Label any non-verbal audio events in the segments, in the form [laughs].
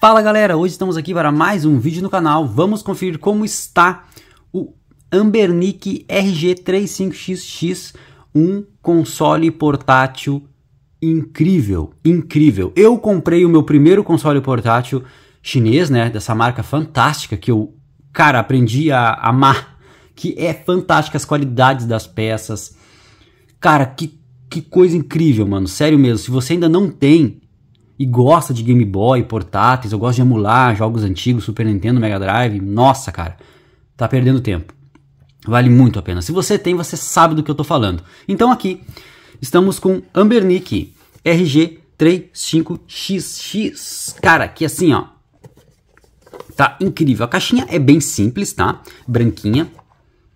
Fala galera, hoje estamos aqui para mais um vídeo no canal. Vamos conferir como está o Ambernic RG35XX, um console portátil incrível, incrível. Eu comprei o meu primeiro console portátil chinês, né, dessa marca fantástica que eu, cara, aprendi a amar, que é fantástica as qualidades das peças. Cara, que que coisa incrível, mano. Sério mesmo, se você ainda não tem e gosta de Game Boy, portáteis, eu gosto de emular jogos antigos, Super Nintendo, Mega Drive, nossa, cara, tá perdendo tempo. Vale muito a pena. Se você tem, você sabe do que eu tô falando. Então aqui estamos com Ambernick RG35XX. Cara, que assim, ó. Tá incrível. A caixinha é bem simples, tá? Branquinha.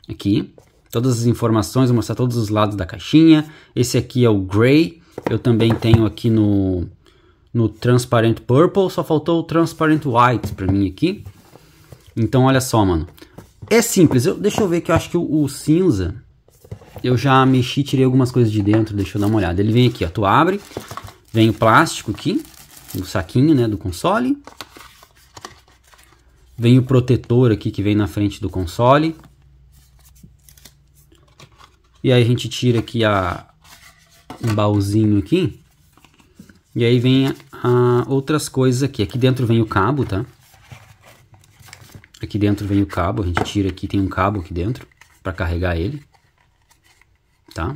Aqui. Todas as informações, vou mostrar todos os lados da caixinha. Esse aqui é o Grey. Eu também tenho aqui no no Transparent Purple, só faltou o Transparent White pra mim aqui. Então olha só, mano. É simples, eu, deixa eu ver que eu acho que o, o cinza, eu já mexi, tirei algumas coisas de dentro, deixa eu dar uma olhada. Ele vem aqui, ó, tu abre, vem o plástico aqui, o saquinho, né, do console. Vem o protetor aqui que vem na frente do console. E aí a gente tira aqui a, um baúzinho aqui. E aí vem ah, outras coisas aqui. Aqui dentro vem o cabo, tá? Aqui dentro vem o cabo, a gente tira aqui, tem um cabo aqui dentro para carregar ele, tá?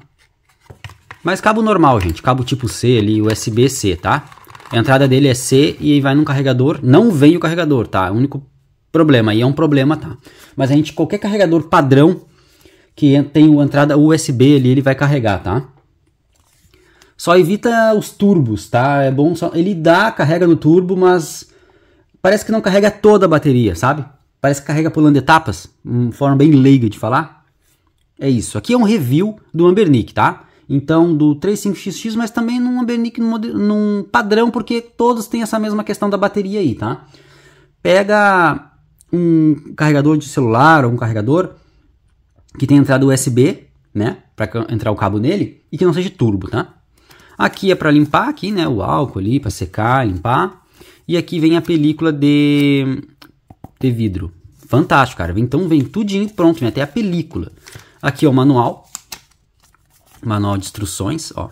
Mas cabo normal, gente, cabo tipo C ali, USB-C, tá? A entrada dele é C e vai num carregador, não vem o carregador, tá? É o único problema, aí é um problema, tá? Mas a gente, qualquer carregador padrão que tem a entrada USB ali, ele vai carregar, tá? Só evita os turbos, tá? É bom só... Ele dá, carrega no turbo, mas parece que não carrega toda a bateria, sabe? Parece que carrega pulando etapas, uma forma bem leiga de falar. É isso. Aqui é um review do Ambernic, tá? Então, do 35XX, mas também num Ambernic num, num padrão, porque todos têm essa mesma questão da bateria aí, tá? Pega um carregador de celular ou um carregador que tem entrada USB, né? Para entrar o cabo nele e que não seja turbo, tá? Aqui é para limpar aqui, né, o álcool ali para secar, limpar. E aqui vem a película de de vidro. Fantástico, cara. Então vem tudinho pronto, vem até a película. Aqui é o manual. Manual de instruções, ó.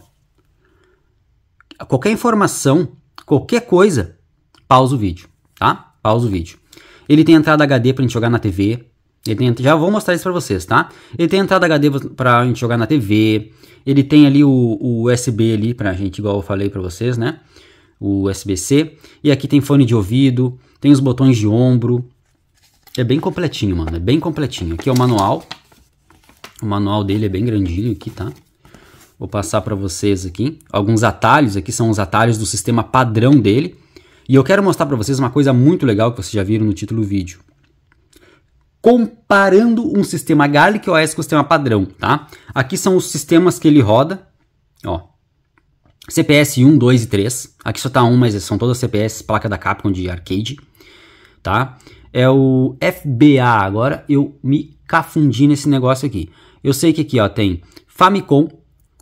Qualquer informação, qualquer coisa, pausa o vídeo, tá? Pausa o vídeo. Ele tem entrada HD pra gente jogar na TV. Ele tem, já vou mostrar isso pra vocês, tá? Ele tem entrada HD pra gente jogar na TV. Ele tem ali o, o USB ali pra gente, igual eu falei para vocês, né? O USB-C. E aqui tem fone de ouvido, tem os botões de ombro. É bem completinho, mano. É bem completinho. Aqui é o manual. O manual dele é bem grandinho aqui, tá? Vou passar para vocês aqui alguns atalhos. Aqui são os atalhos do sistema padrão dele. E eu quero mostrar para vocês uma coisa muito legal que vocês já viram no título do vídeo comparando um sistema Garlic OS com o sistema padrão, tá? Aqui são os sistemas que ele roda, ó. CPS 1, 2 e 3. Aqui só tá um, mas são todas CPS, placa da Capcom de arcade, tá? É o FBA agora, eu me cafundi nesse negócio aqui. Eu sei que aqui, ó, tem Famicom,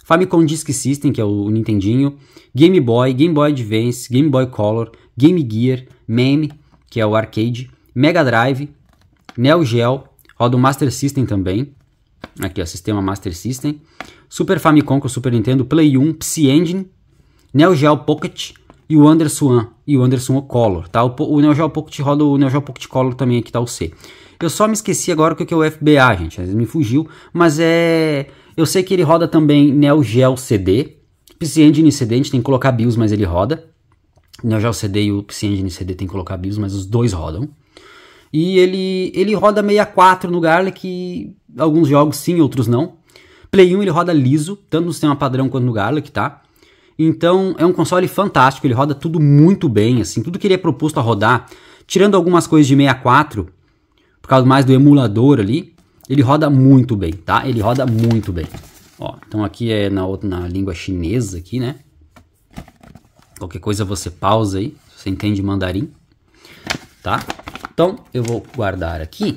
Famicom Disk System, que é o Nintendinho, Game Boy, Game Boy Advance, Game Boy Color, Game Gear, MAME, que é o arcade, Mega Drive, Neo Geo, roda o Master System também. Aqui, ó, sistema Master System. Super Famicom com o Super Nintendo, Play 1, Psy Engine, Neo Geo Pocket e o Anderson e o Anderson o Color, tá? O, o Neo Geo Pocket roda o Neo Geo Pocket Color também aqui tá o C. Eu só me esqueci agora o que é, é o FBA, gente, às vezes me fugiu, mas é eu sei que ele roda também Neo Geo CD, Psy Engine CD, a gente tem que colocar BIOS, mas ele roda. Neo Geo CD e o Psy Engine CD tem que colocar BIOS, mas os dois rodam. E ele, ele roda 64 no Garlic, alguns jogos sim, outros não. Play 1 ele roda liso, tanto no sistema padrão quanto no Garlic, tá? Então é um console fantástico, ele roda tudo muito bem, assim, tudo que ele é proposto a rodar, tirando algumas coisas de 64, por causa mais do emulador ali, ele roda muito bem, tá? Ele roda muito bem. Ó, então aqui é na, outra, na língua chinesa aqui, né? Qualquer coisa você pausa aí, se você entende mandarim, tá? Então, eu vou guardar aqui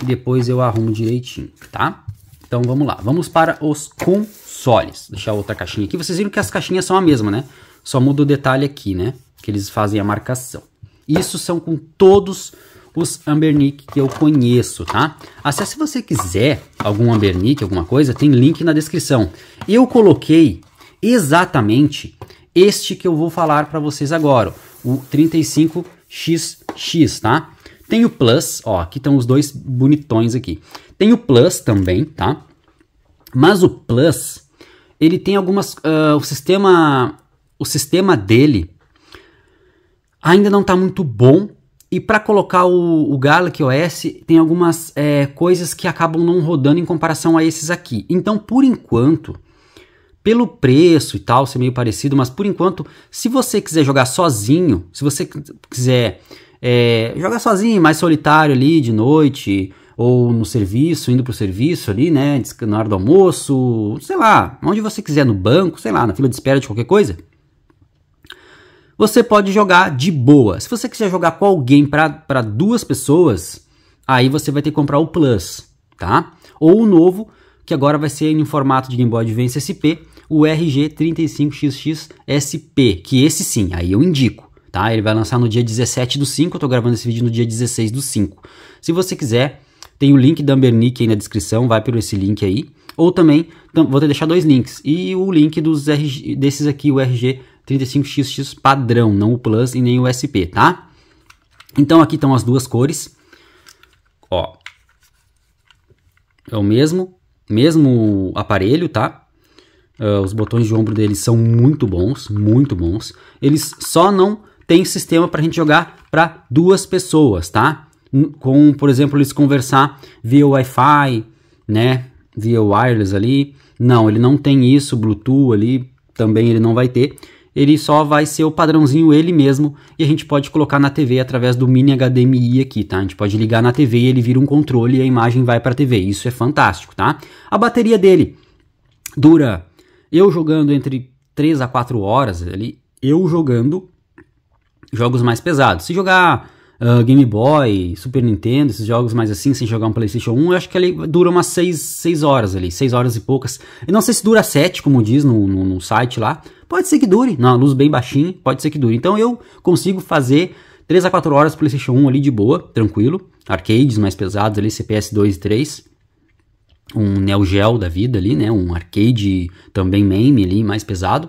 e depois eu arrumo direitinho, tá? Então, vamos lá. Vamos para os consoles. Deixar outra caixinha aqui. Vocês viram que as caixinhas são a mesma, né? Só muda o detalhe aqui, né? Que eles fazem a marcação. Isso são com todos os Ambernick que eu conheço, tá? Acesse se você quiser algum Ambernick, alguma coisa, tem link na descrição. Eu coloquei exatamente este que eu vou falar para vocês agora, o 35 XX, tá? Tem o Plus, ó, aqui estão os dois bonitões aqui. Tem o Plus também, tá? Mas o Plus, ele tem algumas... Uh, o sistema... O sistema dele ainda não está muito bom. E para colocar o, o OS, tem algumas é, coisas que acabam não rodando em comparação a esses aqui. Então, por enquanto pelo preço e tal, ser meio parecido, mas por enquanto, se você quiser jogar sozinho, se você quiser é, jogar sozinho, mais solitário ali de noite, ou no serviço, indo pro serviço ali, né, na hora do almoço, sei lá, onde você quiser, no banco, sei lá, na fila de espera de qualquer coisa, você pode jogar de boa. Se você quiser jogar com alguém para duas pessoas, aí você vai ter que comprar o Plus, tá? Ou o novo, que agora vai ser em formato de Game Boy Advance SP, o RG35XXSP, que esse sim, aí eu indico. Tá? Ele vai lançar no dia 17 do 5, eu tô gravando esse vídeo no dia 16 do 5. Se você quiser, tem o link da Ambernick aí na descrição, vai pelo esse link aí. Ou também, vou te deixar dois links. E o link dos RG, desses aqui, o RG35XX padrão, não o Plus e nem o SP, tá? Então aqui estão as duas cores. Ó. É o mesmo, mesmo aparelho, tá? Uh, os botões de ombro deles são muito bons, muito bons. Eles só não têm sistema para a gente jogar para duas pessoas, tá? Com, por exemplo, eles conversar via Wi-Fi, né? Via wireless ali. Não, ele não tem isso, Bluetooth ali também ele não vai ter. Ele só vai ser o padrãozinho ele mesmo e a gente pode colocar na TV através do mini HDMI aqui, tá? A gente pode ligar na TV e ele vira um controle e a imagem vai para a TV. Isso é fantástico, tá? A bateria dele dura eu jogando entre 3 a 4 horas ali, eu jogando jogos mais pesados. Se jogar uh, Game Boy, Super Nintendo, esses jogos mais assim, sem jogar um PlayStation 1, eu acho que ele dura umas 6, 6 horas ali, 6 horas e poucas. Eu não sei se dura 7, como diz no, no, no site lá. Pode ser que dure, na luz bem baixinha, pode ser que dure. Então eu consigo fazer 3 a 4 horas PlayStation 1 ali de boa, tranquilo. Arcades mais pesados ali, CPS 2 e 3 um Neo Geo da vida ali, né? Um arcade também meme ali, mais pesado.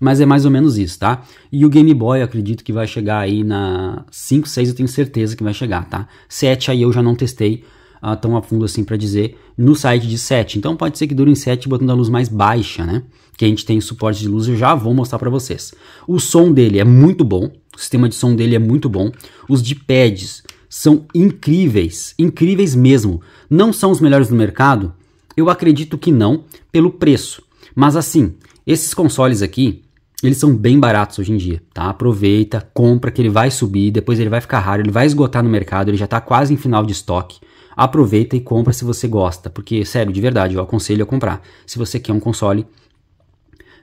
Mas é mais ou menos isso, tá? E o Game Boy acredito que vai chegar aí na 5, 6 eu tenho certeza que vai chegar, tá? 7 aí eu já não testei uh, tão a fundo assim para dizer no site de 7. Então pode ser que dure em 7 botando a luz mais baixa, né? Que a gente tem suporte de luz, eu já vou mostrar para vocês. O som dele é muito bom, o sistema de som dele é muito bom. Os de pads são incríveis, incríveis mesmo. Não são os melhores do mercado, eu acredito que não, pelo preço. Mas assim, esses consoles aqui, eles são bem baratos hoje em dia, tá? Aproveita, compra que ele vai subir, depois ele vai ficar raro, ele vai esgotar no mercado, ele já está quase em final de estoque. Aproveita e compra se você gosta, porque sério, de verdade, eu aconselho a comprar. Se você quer um console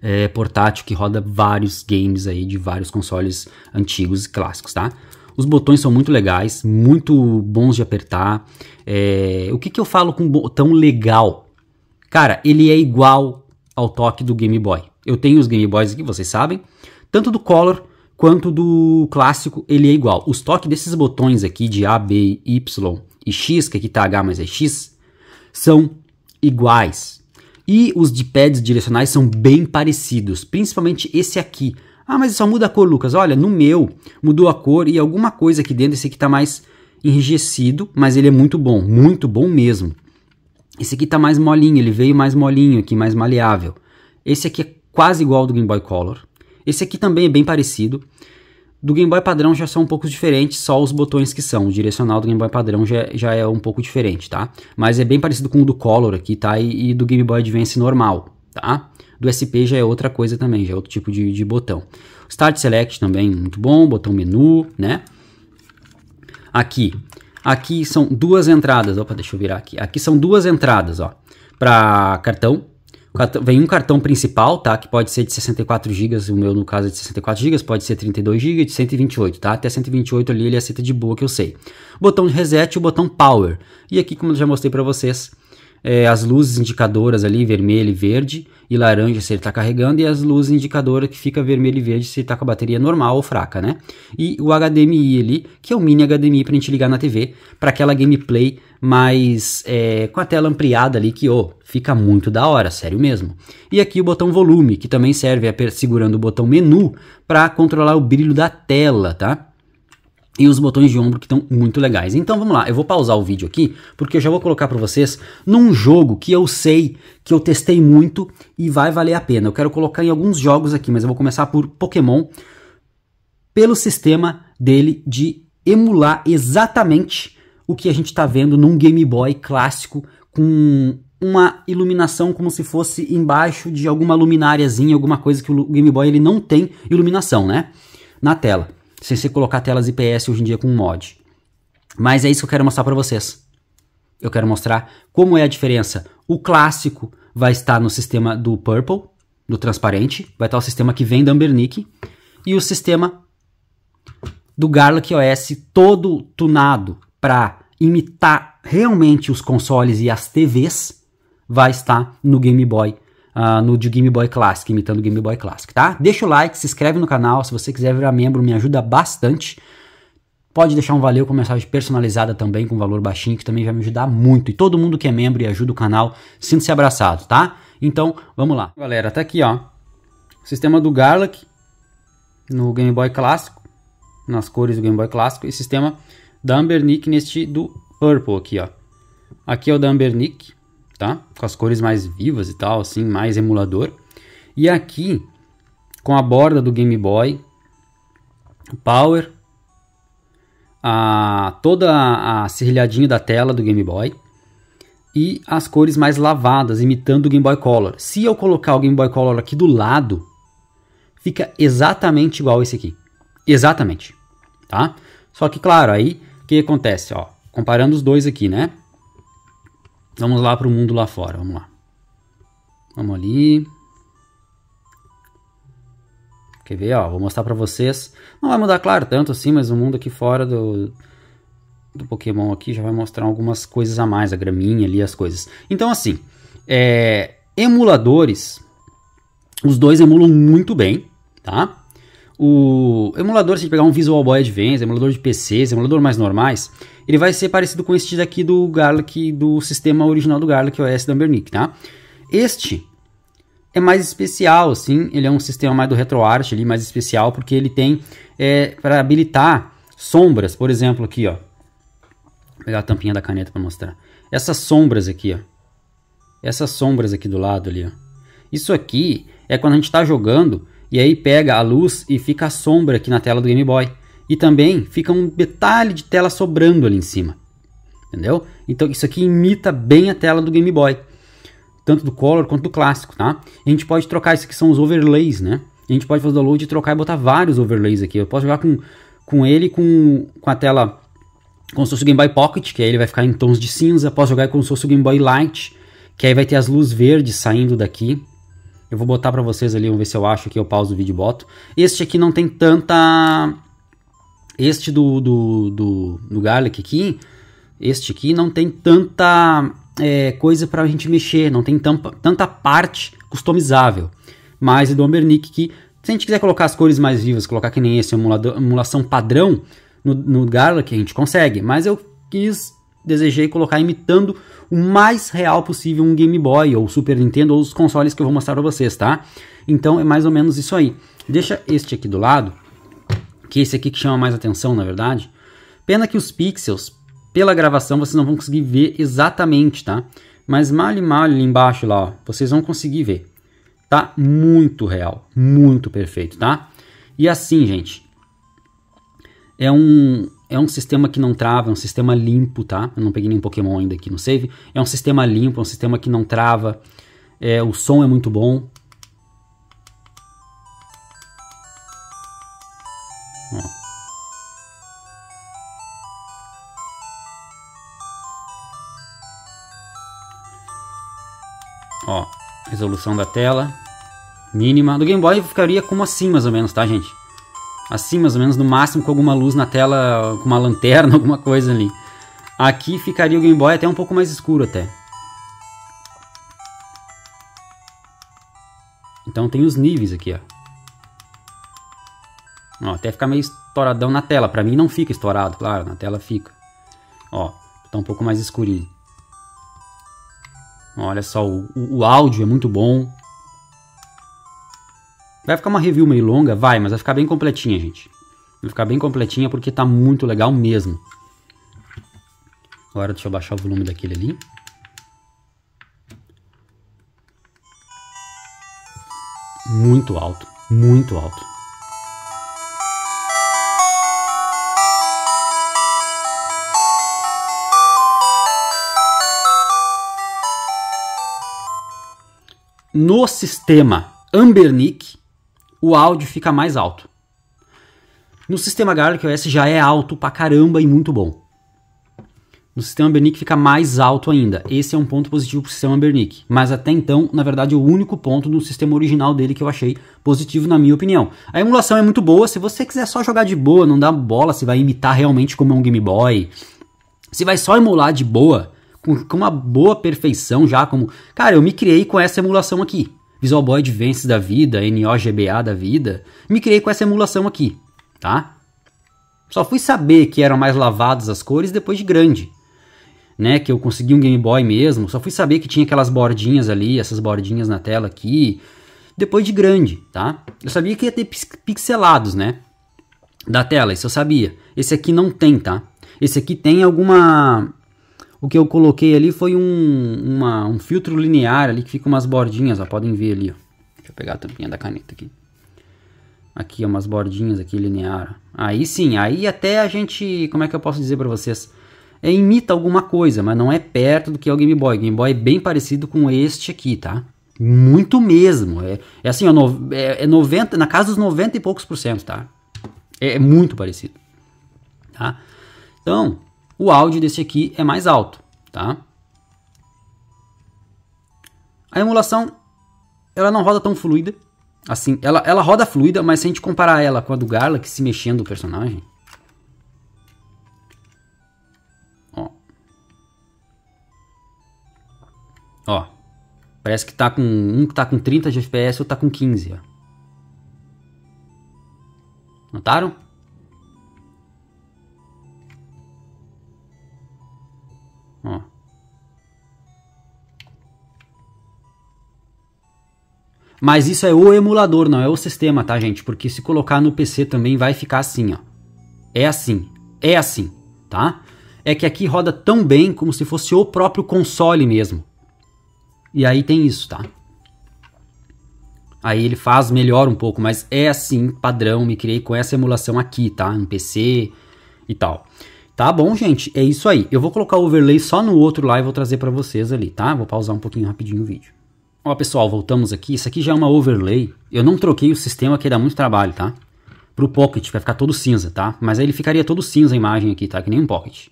é, portátil que roda vários games aí de vários consoles antigos e clássicos, tá? Os botões são muito legais, muito bons de apertar. É, o que, que eu falo com botão legal? Cara, ele é igual ao toque do Game Boy. Eu tenho os Game Boys aqui, vocês sabem. Tanto do Color quanto do clássico, ele é igual. Os toques desses botões aqui de A, B, Y e X, que aqui tá H, mais é X, são iguais. E os de pads direcionais são bem parecidos, principalmente esse aqui. Ah, mas só muda a cor, Lucas. Olha, no meu mudou a cor e alguma coisa aqui dentro. Esse aqui está mais enrijecido, mas ele é muito bom, muito bom mesmo. Esse aqui está mais molinho, ele veio mais molinho aqui, mais maleável. Esse aqui é quase igual ao do Game Boy Color. Esse aqui também é bem parecido. Do Game Boy padrão já são um pouco diferentes, só os botões que são. O direcional do Game Boy padrão já, já é um pouco diferente, tá? Mas é bem parecido com o do Color aqui, tá? E, e do Game Boy Advance normal, tá? do SP já é outra coisa também, já é outro tipo de, de botão. Start Select também, muito bom, botão menu, né? Aqui, aqui são duas entradas, opa, deixa eu virar aqui. Aqui são duas entradas, ó, para cartão. Vem um cartão principal, tá? Que pode ser de 64 GB, o meu no caso é de 64 GB, pode ser 32 GB, de 128, tá? Até 128 ali ele aceita de boa que eu sei. Botão de reset e o botão power. E aqui, como eu já mostrei para vocês, é, as luzes indicadoras ali, vermelho e verde, e laranja se ele está carregando, e as luzes indicadoras que fica vermelho e verde se ele está com a bateria normal ou fraca, né? E o HDMI ali, que é o mini HDMI para a gente ligar na TV, para aquela gameplay mais é, com a tela ampliada ali, que oh, fica muito da hora, sério mesmo. E aqui o botão volume, que também serve segurando o botão menu para controlar o brilho da tela, tá? e os botões de ombro que estão muito legais. Então vamos lá, eu vou pausar o vídeo aqui porque eu já vou colocar para vocês num jogo que eu sei que eu testei muito e vai valer a pena. Eu quero colocar em alguns jogos aqui, mas eu vou começar por Pokémon pelo sistema dele de emular exatamente o que a gente está vendo num Game Boy clássico com uma iluminação como se fosse embaixo de alguma lumináriazinha, alguma coisa que o Game Boy ele não tem iluminação, né? Na tela se você colocar telas IPS hoje em dia com um mod. Mas é isso que eu quero mostrar para vocês. Eu quero mostrar como é a diferença. O clássico vai estar no sistema do Purple, do transparente, vai estar o sistema que vem da Ambernic, e o sistema do Garlic OS todo tunado para imitar realmente os consoles e as TVs vai estar no Game Boy uh, no de Game Boy Classic, imitando o Game Boy Classic, tá? Deixa o like, se inscreve no canal, se você quiser virar membro, me ajuda bastante. Pode deixar um valeu com mensagem personalizada também, com valor baixinho, que também vai me ajudar muito. E todo mundo que é membro e ajuda o canal, sinta-se abraçado, tá? Então, vamos lá. Galera, tá aqui, ó. Sistema do Garlic no Game Boy Clássico, nas cores do Game Boy Clássico, e sistema da Ambernick neste do Purple aqui, ó. Aqui é o da Ambernick, tá? Com as cores mais vivas e tal, assim, mais emulador. E aqui, com a borda do Game Boy, Power, a, toda a, a serrilhadinha da tela do Game Boy e as cores mais lavadas, imitando o Game Boy Color. Se eu colocar o Game Boy Color aqui do lado, fica exatamente igual esse aqui. Exatamente, tá? Só que claro, aí o que acontece, ó, comparando os dois aqui, né? Vamos lá para o mundo lá fora, vamos lá. Vamos ali. Quer ver, ó, vou mostrar para vocês. Não vai mudar, claro, tanto assim, mas o mundo aqui fora do, do Pokémon aqui já vai mostrar algumas coisas a mais, a graminha ali, as coisas. Então, assim, é, emuladores, os dois emulam muito bem, tá? o emulador, se a gente pegar um Visual Boy Advance, emulador de PCs, emulador mais normais, ele vai ser parecido com este daqui do Garlic, do sistema original do Garlic OS da Ambernic, tá? Este é mais especial, assim, ele é um sistema mais do RetroArch ali, mais especial, porque ele tem é, para habilitar sombras, por exemplo, aqui, ó. Vou pegar a tampinha da caneta para mostrar. Essas sombras aqui, ó. Essas sombras aqui do lado ali, ó. Isso aqui é quando a gente está jogando e aí pega a luz e fica a sombra aqui na tela do Game Boy. E também fica um detalhe de tela sobrando ali em cima. Entendeu? Então isso aqui imita bem a tela do Game Boy. Tanto do Color quanto do clássico, tá? A gente pode trocar, isso aqui são os overlays, né? A gente pode fazer o download e trocar e botar vários overlays aqui. Eu posso jogar com, com ele com, com a tela como se fosse o Game Boy Pocket, que aí ele vai ficar em tons de cinza. Posso jogar como se fosse o Game Boy Light, que aí vai ter as luzes verdes saindo daqui. Eu vou botar para vocês ali, vamos ver se eu acho que eu pauso o vídeo e boto. Este aqui não tem tanta... Este do, do, do, do garlic aqui, este aqui não tem tanta é, coisa para a gente mexer, não tem tampa, tanta parte customizável. Mas é do Ambernick que, se a gente quiser colocar as cores mais vivas, colocar que nem esse emulador, emulação padrão no, no Garlic, a gente consegue. Mas eu quis desejei colocar imitando o mais real possível um Game Boy ou Super Nintendo ou os consoles que eu vou mostrar para vocês, tá? Então é mais ou menos isso aí. Deixa este aqui do lado, que é esse aqui que chama mais atenção, na verdade. Pena que os pixels, pela gravação, vocês não vão conseguir ver exatamente, tá? Mas mal e mal ali embaixo lá, ó, vocês vão conseguir ver. Tá muito real, muito perfeito, tá? E assim, gente, é um, é um sistema que não trava, é um sistema limpo, tá? Eu não peguei nenhum Pokémon ainda aqui no save. É um sistema limpo, é um sistema que não trava. É, o som é muito bom. Ó. Ó, resolução da tela mínima. Do Game Boy ficaria como assim, mais ou menos, tá, gente? assim mais ou menos, no máximo com alguma luz na tela, com uma lanterna, [laughs] alguma coisa ali. Aqui ficaria o Game Boy até um pouco mais escuro até. Então tem os níveis aqui, ó. ó até ficar meio estouradão na tela. Pra mim não fica estourado, claro, na tela fica. Ó, tá um pouco mais escurinho. Olha só, o, o, o áudio é muito bom. Vai ficar uma review meio longa? Vai, mas vai ficar bem completinha, gente. Vai ficar bem completinha porque tá muito legal mesmo. Agora deixa eu baixar o volume daquele ali. Muito alto, muito alto. No sistema Ambernick, o áudio fica mais alto. No sistema Garlic OS já é alto pra caramba e muito bom. No sistema Bernic fica mais alto ainda. Esse é um ponto positivo pro sistema Bernic. Mas até então, na verdade, é o único ponto do sistema original dele que eu achei positivo, na minha opinião. A emulação é muito boa. Se você quiser só jogar de boa, não dá bola se vai imitar realmente como é um Game Boy. Se vai só emular de boa, com, com uma boa perfeição já, como. Cara, eu me criei com essa emulação aqui. Visual Boy Advance da vida, NOGBA da vida, me criei com essa emulação aqui, tá? Só fui saber que eram mais lavadas as cores depois de grande, né? Que eu consegui um Game Boy mesmo, só fui saber que tinha aquelas bordinhas ali, essas bordinhas na tela aqui, depois de grande, tá? Eu sabia que ia ter pixelados, né? Da tela, isso eu sabia. Esse aqui não tem, tá? Esse aqui tem alguma o que eu coloquei ali foi um, uma, um filtro linear ali que fica umas bordinhas, ó, podem ver ali. Ó. Deixa eu pegar a tampinha da caneta aqui. Aqui, umas bordinhas aqui linear. Aí sim, aí até a gente, como é que eu posso dizer para vocês? É, imita alguma coisa, mas não é perto do que é o Game Boy. Game Boy é bem parecido com este aqui, tá? Muito mesmo. É, é assim, ó, no, é, é 90, na casa dos 90 e poucos por cento, tá? É, é muito parecido, tá? Então, o áudio desse aqui é mais alto, tá? A emulação ela não roda tão fluida, assim, ela, ela roda fluida, mas se a gente comparar ela com a do Garlic se mexendo o personagem, ó, ó, parece que tá com um que tá com 30 de FPS, outro tá com 15, ó. Notaram? Mas isso é o emulador, não é o sistema, tá, gente? Porque se colocar no PC também vai ficar assim, ó. É assim, é assim, tá? É que aqui roda tão bem como se fosse o próprio console mesmo. E aí tem isso, tá? Aí ele faz melhor um pouco, mas é assim, padrão, me criei com essa emulação aqui, tá? No PC e tal. Tá bom, gente? É isso aí. Eu vou colocar o overlay só no outro lá e vou trazer para vocês ali, tá? Vou pausar um pouquinho rapidinho o vídeo. Ó pessoal, voltamos aqui. Isso aqui já é uma overlay. Eu não troquei o sistema que dá muito trabalho, tá? Pro Pocket, vai ficar todo cinza, tá? Mas aí ele ficaria todo cinza a imagem aqui, tá? Que nem um Pocket.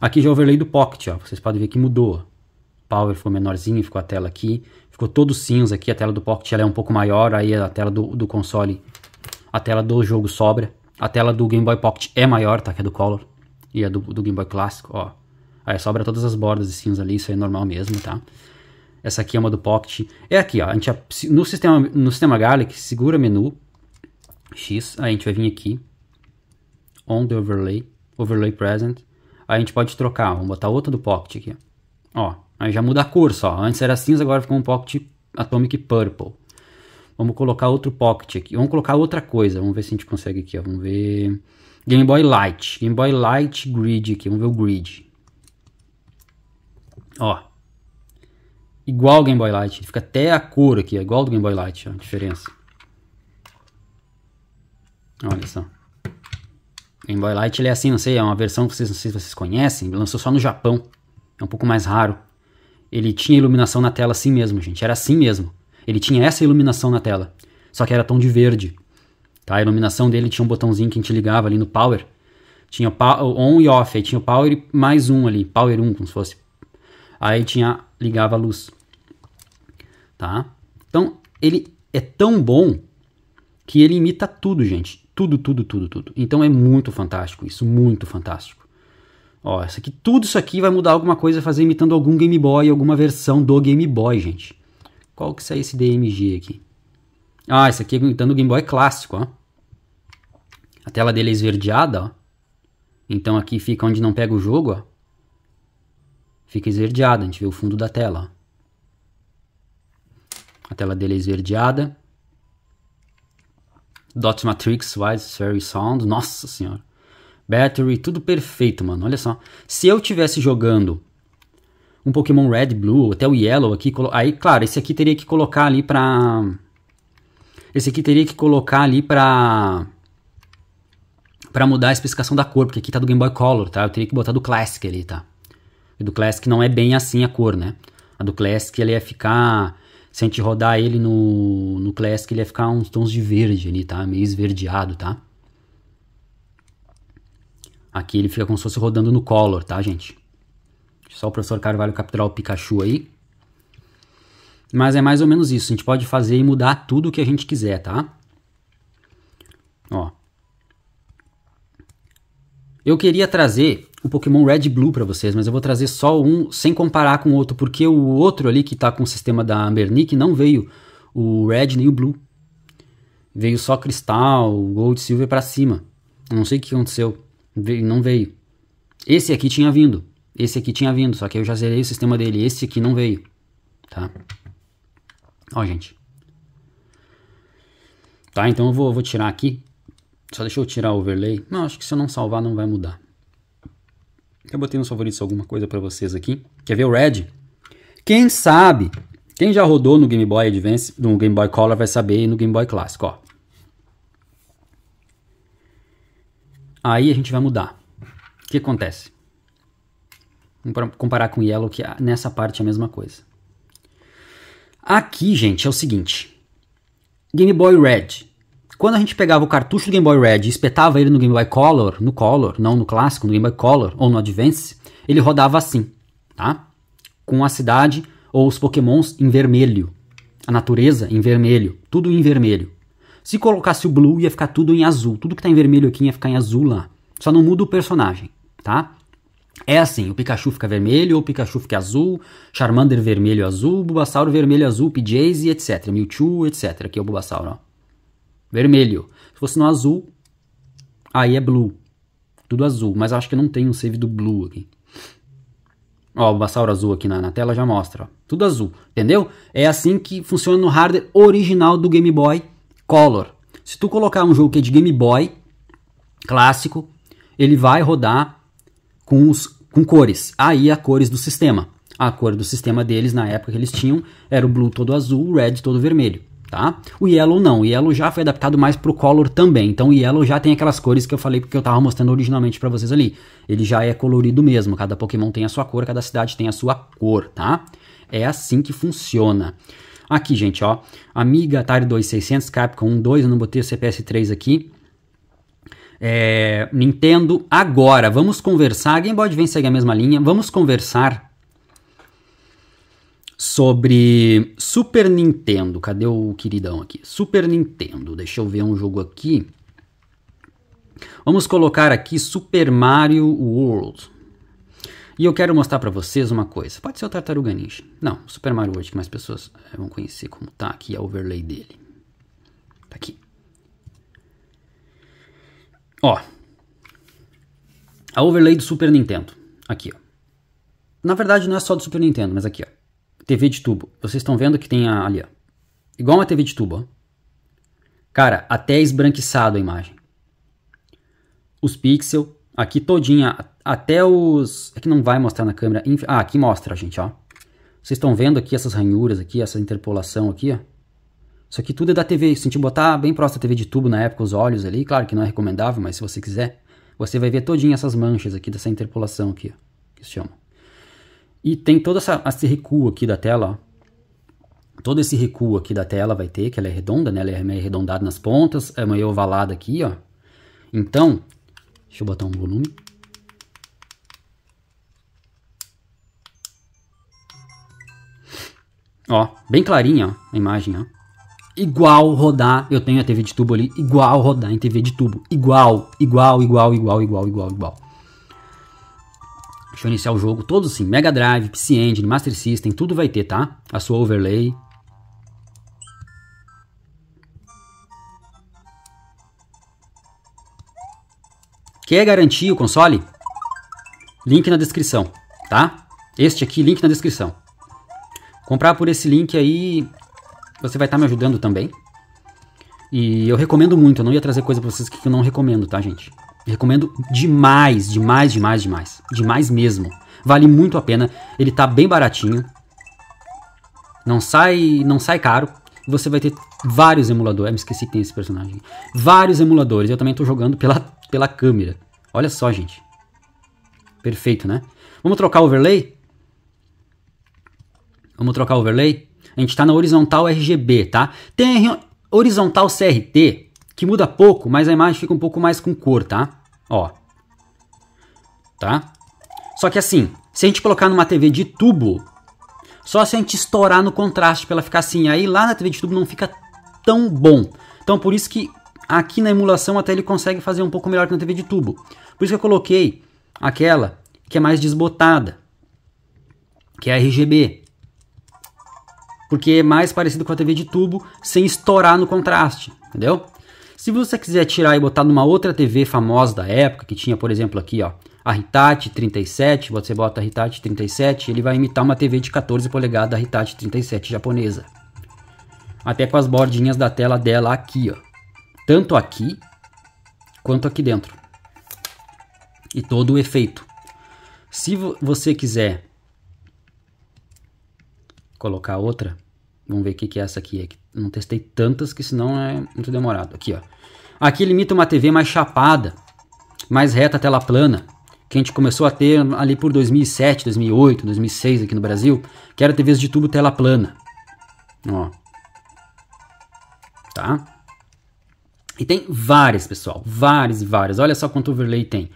Aqui já é overlay do Pocket, ó. Vocês podem ver que mudou. Power ficou menorzinho, ficou a tela aqui. Ficou todo cinza aqui, a tela do Pocket ela é um pouco maior. Aí a tela do, do console, a tela do jogo sobra. A tela do Game Boy Pocket é maior, tá? Que é do Color. E a do, do Game Boy Clássico, ó. Aí sobra todas as bordas de cinza ali, isso é normal mesmo, tá? Essa aqui é uma do Pocket. É aqui, ó. A gente, no, sistema, no sistema Garlic, segura menu X. Aí a gente vai vir aqui. On the overlay. Overlay present. Aí a gente pode trocar. Vamos botar outra do Pocket aqui. Ó. Aí já muda a cor só. Antes era cinza, agora ficou um Pocket Atomic Purple. Vamos colocar outro Pocket aqui. Vamos colocar outra coisa. Vamos ver se a gente consegue aqui. Ó. Vamos ver. Game Boy Light. Game Boy Light Grid aqui. Vamos ver o grid. Ó igual ao Game Boy Light. Ele fica até a cor aqui, é igual ao do Game Boy Light, a diferença. Olha só. Game Boy Light ele é assim, não sei, é uma versão que vocês não sei se vocês conhecem, lançou só no Japão. É um pouco mais raro. Ele tinha iluminação na tela assim mesmo, gente. Era assim mesmo. Ele tinha essa iluminação na tela. Só que era tom de verde. Tá? A iluminação dele tinha um botãozinho que a gente ligava ali no power. Tinha on e off, aí tinha o power mais um ali, power 1 como se fosse. Aí tinha ligava a luz tá? Então, ele é tão bom que ele imita tudo, gente. Tudo, tudo, tudo, tudo. Então é muito fantástico isso, muito fantástico. Ó, isso aqui, tudo isso aqui vai mudar alguma coisa fazer imitando algum Game Boy, alguma versão do Game Boy, gente. Qual que é esse DMG aqui? Ah, esse aqui é imitando o Game Boy clássico, ó. A tela dele é esverdeada, ó. Então aqui fica onde não pega o jogo, ó. Fica esverdeada, a gente vê o fundo da tela, ó. A tela dele é esverdeada. Dot Matrix, Wise, Very Sound. Nossa senhora. Battery, tudo perfeito, mano. Olha só. Se eu tivesse jogando um Pokémon Red, Blue, até o Yellow aqui, aí, claro, esse aqui teria que colocar ali pra... Esse aqui teria que colocar ali pra... Pra mudar a especificação da cor, porque aqui tá do Game Boy Color, tá? Eu teria que botar do Classic ali, tá? E do Classic não é bem assim a cor, né? A do Classic, ele ia ficar se a gente rodar ele no, no Classic, ele ia ficar uns tons de verde ali, tá? Meio esverdeado, tá? Aqui ele fica como se fosse rodando no Color, tá, gente? Só o professor Carvalho capturar o Pikachu aí. Mas é mais ou menos isso. A gente pode fazer e mudar tudo o que a gente quiser, tá? Ó. Eu queria trazer um Pokémon Red Blue para vocês, mas eu vou trazer só um sem comparar com o outro, porque o outro ali que tá com o sistema da Ambernick não veio o Red nem o Blue. Veio só Cristal, Gold, Silver para cima. Eu não sei o que aconteceu, veio, não veio. Esse aqui tinha vindo, esse aqui tinha vindo, só que eu já zerei o sistema dele, esse aqui não veio, tá? Ó, gente. Tá, então eu vou, vou tirar aqui. Só deixa eu tirar o overlay. Não, acho que se eu não salvar não vai mudar. Eu botei nos favoritos alguma coisa para vocês aqui. Quer ver o Red? Quem sabe? Quem já rodou no Game Boy Advance, no Game Boy Color, vai saber no Game Boy Clássico, ó. Aí a gente vai mudar. O que acontece? Vamos comparar com o Yellow, que é, nessa parte é a mesma coisa. Aqui, gente, é o seguinte. Game Boy Red quando a gente pegava o cartucho do Game Boy Red e espetava ele no Game Boy Color, no Color, não no clássico, no Game Boy Color ou no Advance, ele rodava assim, tá? Com a cidade ou os pokémons em vermelho, a natureza em vermelho, tudo em vermelho. Se colocasse o blue ia ficar tudo em azul, tudo que tá em vermelho aqui ia ficar em azul lá. Só não muda o personagem, tá? É assim, o Pikachu fica vermelho, o Pikachu fica azul, Charmander vermelho azul, Bulbasauro vermelho azul, PJs e etc, Mewtwo, etc, aqui é o Bulbasauro, ó vermelho. Se fosse no azul, aí é blue. Tudo azul, mas acho que não tem um save do blue aqui. Ó, o Bassauro azul aqui na, na tela já mostra. Ó. Tudo azul, entendeu? É assim que funciona no hardware original do Game Boy Color. Se tu colocar um jogo que é de Game Boy clássico, ele vai rodar com, os, com cores. Aí a cores do sistema. A cor do sistema deles na época que eles tinham era o blue todo azul, o red todo vermelho tá? O yellow não, o yellow já foi adaptado mais pro color também. Então o yellow já tem aquelas cores que eu falei porque eu tava mostrando originalmente para vocês ali. Ele já é colorido mesmo, cada Pokémon tem a sua cor, cada cidade tem a sua cor, tá? É assim que funciona. Aqui, gente, ó, Amiga, Atari 2600, Capcom 12, eu não botei o CPS 3 aqui. É, Nintendo, agora, vamos conversar, Game Boy vir segue a mesma linha, vamos conversar sobre Super Nintendo. Cadê o queridão aqui? Super Nintendo. Deixa eu ver um jogo aqui. Vamos colocar aqui Super Mario World. E eu quero mostrar para vocês uma coisa. Pode ser o Tartaruga Ninja. Não, Super Mario World que mais pessoas eh, vão conhecer como tá aqui a é overlay dele. Tá aqui. Ó. A overlay do Super Nintendo. Aqui, ó. Na verdade não é só do Super Nintendo, mas aqui, ó. TV de tubo. Vocês estão vendo que tem a, ali, ó. Igual uma TV de tubo, ó. Cara, até esbranquiçado a imagem. Os pixels, aqui todinha, até os... Aqui é não vai mostrar na câmera. Ah, aqui mostra, gente, ó. Vocês estão vendo aqui essas ranhuras aqui, essa interpolação aqui, ó. Isso aqui tudo é da TV. Se a gente botar bem próximo da TV de tubo na época, os olhos ali, claro que não é recomendável, mas se você quiser, você vai ver todinha essas manchas aqui, dessa interpolação aqui, ó, que se chama. E tem toda essa esse recuo aqui da tela, ó. Todo esse recuo aqui da tela vai ter, que ela é redonda, né? Ela é meio arredondada nas pontas, é meio ovalada aqui, ó. Então, deixa eu botar um volume. Ó, bem clarinha, ó, a imagem, ó. Igual rodar, eu tenho a TV de tubo ali, igual rodar em TV de tubo. Igual, igual, igual, igual, igual, igual, igual. Deixa eu iniciar o jogo. Todos sim. Mega Drive, PC Engine, Master System, tudo vai ter, tá? A sua overlay. Quer garantir o console? Link na descrição, tá? Este aqui, link na descrição. Comprar por esse link aí, você vai estar tá me ajudando também. E eu recomendo muito, eu não ia trazer coisa pra vocês que eu não recomendo, tá, gente? Recomendo demais, demais, demais, demais. Demais mesmo. Vale muito a pena. Ele tá bem baratinho. Não sai, não sai caro. Você vai ter vários emuladores. Eu me esqueci que tem esse personagem. Vários emuladores. Eu também tô jogando pela, pela câmera. Olha só, gente. Perfeito, né? Vamos trocar o overlay? Vamos trocar o overlay? A gente tá na horizontal RGB, tá? Tem horizontal CRT, que muda pouco, mas a imagem fica um pouco mais com cor, tá? Ó. Tá? Só que assim, se a gente colocar numa TV de tubo, só se a gente estourar no contraste para ela ficar assim, aí lá na TV de tubo não fica tão bom. Então por isso que aqui na emulação até ele consegue fazer um pouco melhor que na TV de tubo. Por isso que eu coloquei aquela que é mais desbotada, que é a RGB. Porque é mais parecido com a TV de tubo, sem estourar no contraste, entendeu? Se você quiser tirar e botar numa outra TV famosa da época, que tinha, por exemplo, aqui, ó, a Hitachi 37, você bota a Hitachi 37, ele vai imitar uma TV de 14 polegadas da Hitachi 37 japonesa. Até com as bordinhas da tela dela aqui, ó. Tanto aqui quanto aqui dentro. E todo o efeito. Se vo você quiser colocar outra, vamos ver o que, que é essa aqui. É não testei tantas que senão é muito demorado. Aqui, ó. Aqui ele imita uma TV mais chapada, mais reta tela plana, que a gente começou a ter ali por 2007, 2008, 2006 aqui no Brasil, que era TVs de tubo tela plana. Ó. Tá? E tem várias, pessoal, várias e várias. Olha só quanto overlay tem.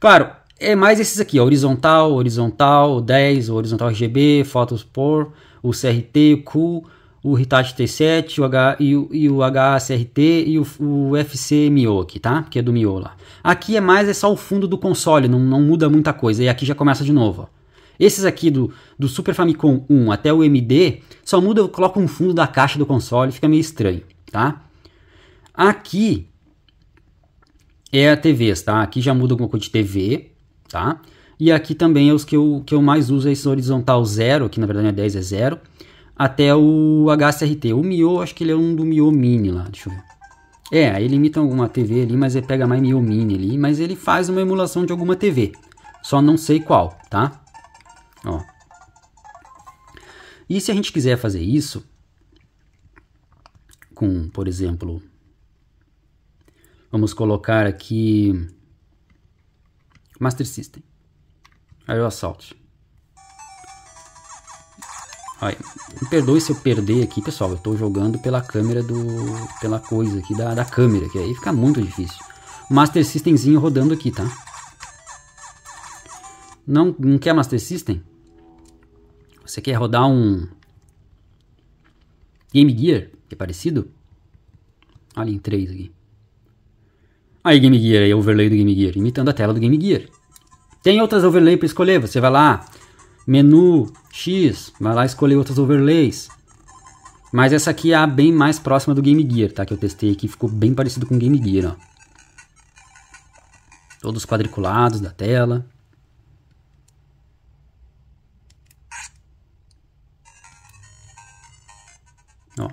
Claro, é mais esses aqui, horizontal, horizontal, 10, horizontal RGB, fotos por, o CRT, o cool, o Hitachi T7 o H, e, o, e o HCRT e o, o FC Mioki, tá? Que é do Mio lá. Aqui é mais é só o fundo do console, não, não muda muita coisa. E aqui já começa de novo. Ó. Esses aqui do, do Super Famicom 1 até o MD, só muda, eu coloco um fundo da caixa do console, fica meio estranho, tá? Aqui é a TV, tá? Aqui já muda alguma coisa de TV, tá? E aqui também é os que eu, que eu mais uso, é esse horizontal 0, que na verdade é 10 é 0 até o HCRT. O Mio, acho que ele é um do Mio Mini lá, deixa eu ver. É, aí ele imita alguma TV ali, mas ele pega mais Mio Mini ali, mas ele faz uma emulação de alguma TV. Só não sei qual, tá? Ó. E se a gente quiser fazer isso com, por exemplo, vamos colocar aqui Master System, Aero Assault. Ai, me perdoe se eu perder aqui, pessoal. Eu estou jogando pela câmera do. pela coisa aqui da, da câmera, que aí fica muito difícil. Master Systemzinho rodando aqui, tá? Não, não quer Master System? Você quer rodar um. Game Gear? Que é parecido? em 3 aqui. Aí Game Gear, aí overlay do Game Gear, imitando a tela do Game Gear. Tem outras overlays para escolher, você vai lá, menu X, vai lá escolher outros overlays. Mas essa aqui é a bem mais próxima do Game Gear, tá? Que eu testei aqui, ficou bem parecido com o Game Gear, ó. Todos quadriculados da tela. Ó.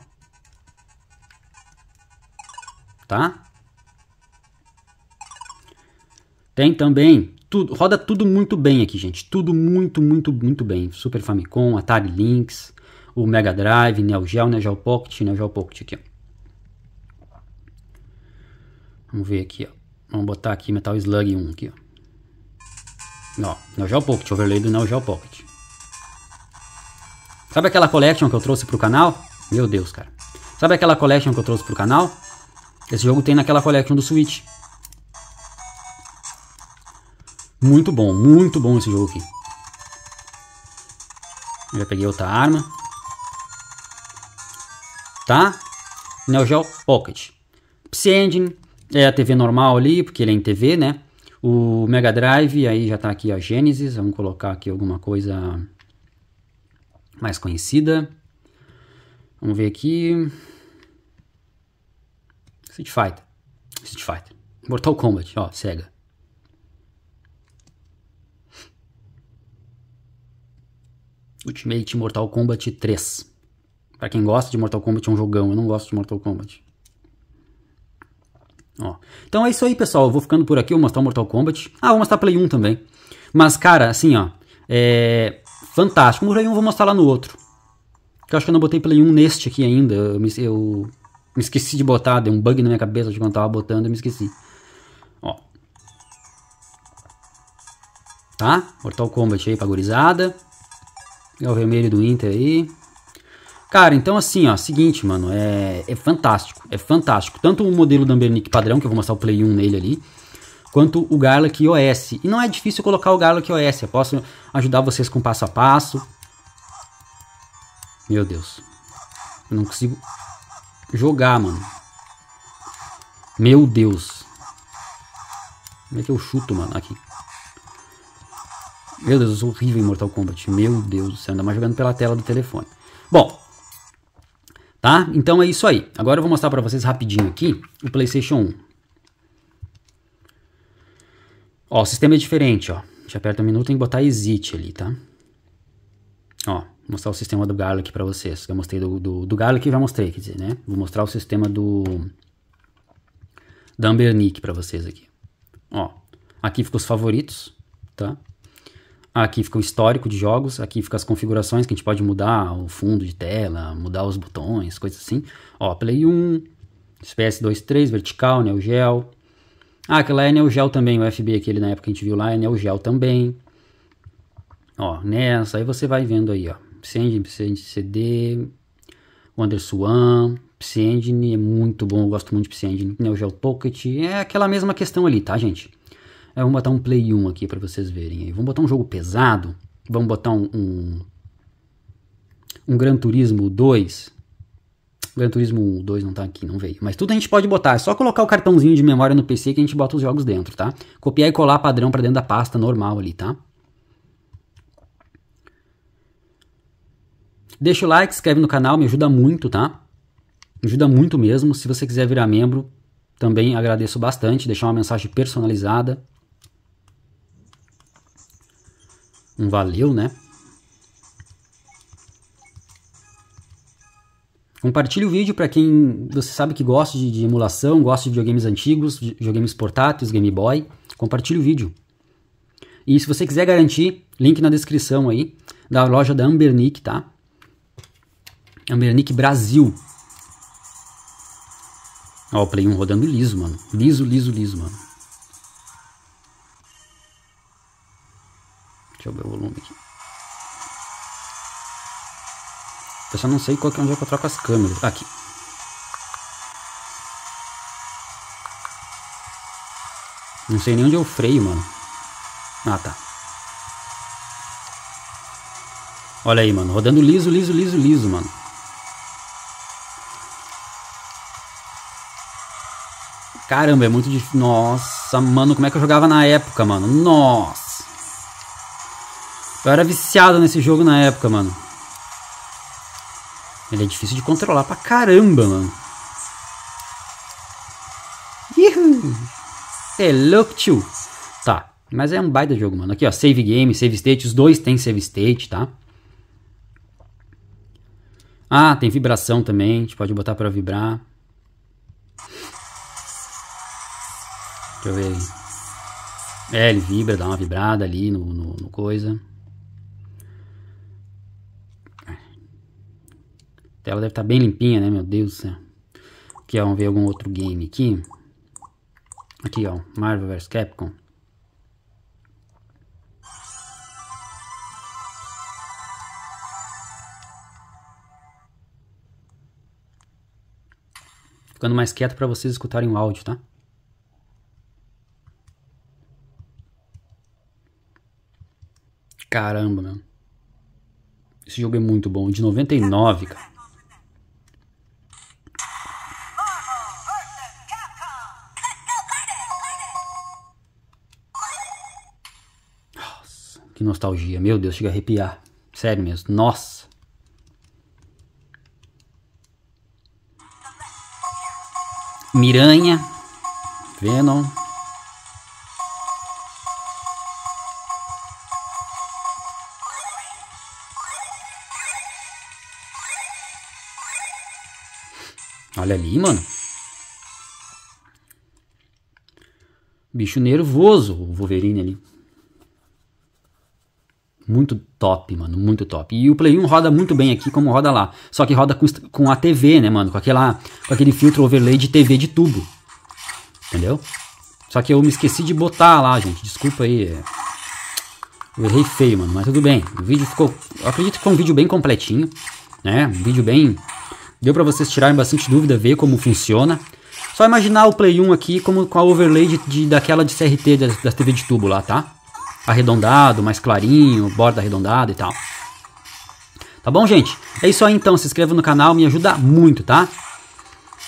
Tá? Tem também tudo, roda tudo muito bem aqui, gente. Tudo muito, muito, muito bem. Super Famicom, Atari Lynx, o Mega Drive, Neo Geo, Neo né? Geo Pocket, Neo né? Geo Pocket aqui, ó. Vamos ver aqui, ó. Vamos botar aqui Metal Slug 1 aqui, ó. Ó, Neo Geo Pocket, overlay do Neo Geo Pocket. Sabe aquela collection que eu trouxe pro canal? Meu Deus, cara. Sabe aquela collection que eu trouxe pro canal? Esse jogo tem naquela collection do Switch. Muito bom, muito bom esse jogo aqui. Já peguei outra arma. Tá? Neo Geo Pocket. Psy Engine é a TV normal ali, porque ele é em TV, né? O Mega Drive, aí já tá aqui a Genesis. Vamos colocar aqui alguma coisa mais conhecida. Vamos ver aqui. Street Fighter. Street Fighter. Mortal Kombat, ó, Sega. Ultimate Mortal Kombat 3. Pra quem gosta de Mortal Kombat, é um jogão. Eu não gosto de Mortal Kombat. Ó. Então é isso aí, pessoal. Eu vou ficando por aqui. vou mostrar o Mortal Kombat. Ah, vou mostrar Play 1 também. Mas, cara, assim, ó. É. Fantástico. O Play 1 eu vou mostrar lá no outro. Que eu acho que eu não botei Play 1 neste aqui ainda. Eu me, eu me esqueci de botar. Deu um bug na minha cabeça de quando tava botando. Eu me esqueci. Ó. Tá? Mortal Kombat aí pra gurizada. É o vermelho do Inter aí. Cara, então assim, ó, seguinte, mano, é, é fantástico, é fantástico. Tanto o modelo da Ambernick padrão, que eu vou mostrar o Play 1 nele ali, quanto o Garlic OS. E não é difícil colocar o Garlic OS, eu posso ajudar vocês com passo a passo. Meu Deus, eu não consigo jogar, mano. Meu Deus. Como é que eu chuto, mano, aqui. Meu Deus, eu sou horrível em Mortal Kombat. Meu Deus do céu, ainda mais jogando pela tela do telefone. Bom, tá? Então é isso aí. Agora eu vou mostrar para vocês rapidinho aqui o PlayStation 1. Ó, o sistema é diferente, ó. A gente aperta um minuto e tem que botar exit ali, tá? Ó, vou mostrar o sistema do Garlic para vocês. Eu mostrei do, do, do Garlic, já mostrei, quer dizer, né? Vou mostrar o sistema do... Da Ambernick para vocês aqui. Ó, aqui ficam os favoritos, tá? Aqui fica o histórico de jogos, aqui fica as configurações que a gente pode mudar, o fundo de tela, mudar os botões, coisas assim. Ó, Play 1, PS2 3, vertical, Neo Geo. Ah, aquela é Neo Geo também, o FB aquele na época que a gente viu lá é Neo Geo também. Ó, nessa, aí você vai vendo aí, ó. Psyengine, Psyengine CD, WonderSwan, Psyengine é muito bom, eu gosto muito de Psyengine. Neo Geo Pocket, é aquela mesma questão ali, tá, gente? Ah, vamos botar um Play 1 aqui para vocês verem. Aí. Vamos botar um jogo pesado. Vamos botar um, um, um Gran Turismo 2. Gran Turismo 2 não tá aqui, não veio. Mas tudo a gente pode botar. É só colocar o cartãozinho de memória no PC que a gente bota os jogos dentro, tá? Copiar e colar padrão para dentro da pasta normal ali, tá? Deixa o like, se inscreve no canal, me ajuda muito, tá? Me ajuda muito mesmo. Se você quiser virar membro, também agradeço bastante. Deixar uma mensagem personalizada. um valeu, né? Compartilhe o vídeo para quem você sabe que gosta de, de, emulação, gosta de videogames antigos, videogames portáteis, Game Boy. Compartilhe o vídeo. E se você quiser garantir, link na descrição aí da loja da Ambernic, tá? Ambernic Brasil. Ó, o Play 1 rodando liso, mano. Liso, liso, liso, mano. Deixa eu ver o volume aqui. Eu só não sei qual que é onde é que eu troco as câmeras. Ah, aqui. Não sei nem onde eu freio, mano. Ah, tá. Olha aí, mano. Rodando liso, liso, liso, liso, mano. Caramba, é muito difícil. Nossa, mano, como é que eu jogava na época, mano? Nossa. Eu era viciado nesse jogo na época, mano. Ele é difícil de controlar pra caramba, mano. Ihu! É louco, tio. Tá, mas é um baita jogo, mano. Aqui, ó, save game, save state. Os dois tem save state, tá? Ah, tem vibração também. A gente pode botar pra vibrar. Deixa eu ver É, ele vibra, dá uma vibrada ali no, no, no coisa. A tela deve estar tá bem limpinha, né? Meu Deus do céu. Aqui, ó, vamos ver algum outro game aqui. Aqui, ó, Marvel vs Capcom. Ficando mais quieto para vocês escutarem o áudio, tá? Caramba, mano. Esse jogo é muito bom. De 99, cara. Que nostalgia. Meu Deus, chega a arrepiar. Sério mesmo. Nossa. Miranha. Venom. Olha ali, mano. Bicho nervoso, o Wolverine ali. Muito top, mano, muito top. E o Play 1 roda muito bem aqui como roda lá. Só que roda com, com a TV, né, mano? Com, aquela, com aquele filtro overlay de TV de tubo. Entendeu? Só que eu me esqueci de botar lá, gente. Desculpa aí. É. Eu errei feio, mano, mas tudo bem. O vídeo ficou. Eu acredito que foi um vídeo bem completinho, né? Um vídeo bem. Deu para vocês tirarem bastante dúvida, ver como funciona. Só imaginar o Play 1 aqui como com a overlay de, de daquela de CRT da TV de tubo lá, tá? arredondado, mais clarinho, borda arredondada e tal. Tá bom, gente? É isso aí então. Se inscreva no canal, me ajuda muito, tá?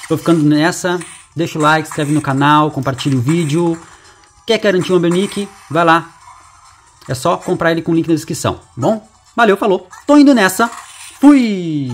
Tô ficando nessa. Deixa o like, se inscreve no canal, compartilha o vídeo. Quer garantir um Ambernick? Vai lá. É só comprar ele com o link na descrição. Tá bom, valeu, falou. Tô indo nessa. Fui!